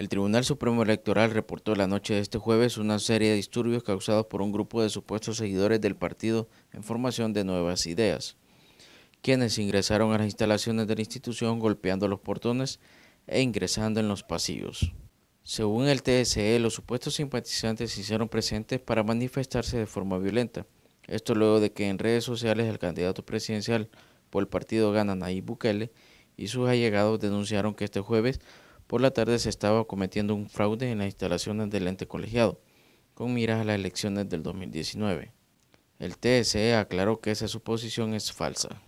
El Tribunal Supremo Electoral reportó la noche de este jueves una serie de disturbios causados por un grupo de supuestos seguidores del partido en formación de nuevas ideas, quienes ingresaron a las instalaciones de la institución golpeando los portones e ingresando en los pasillos. Según el TSE, los supuestos simpatizantes se hicieron presentes para manifestarse de forma violenta. Esto luego de que en redes sociales el candidato presidencial por el partido Gana Nayib Bukele y sus allegados denunciaron que este jueves por la tarde se estaba cometiendo un fraude en las instalaciones del ente colegiado, con miras a las elecciones del 2019. El TSE aclaró que esa suposición es falsa.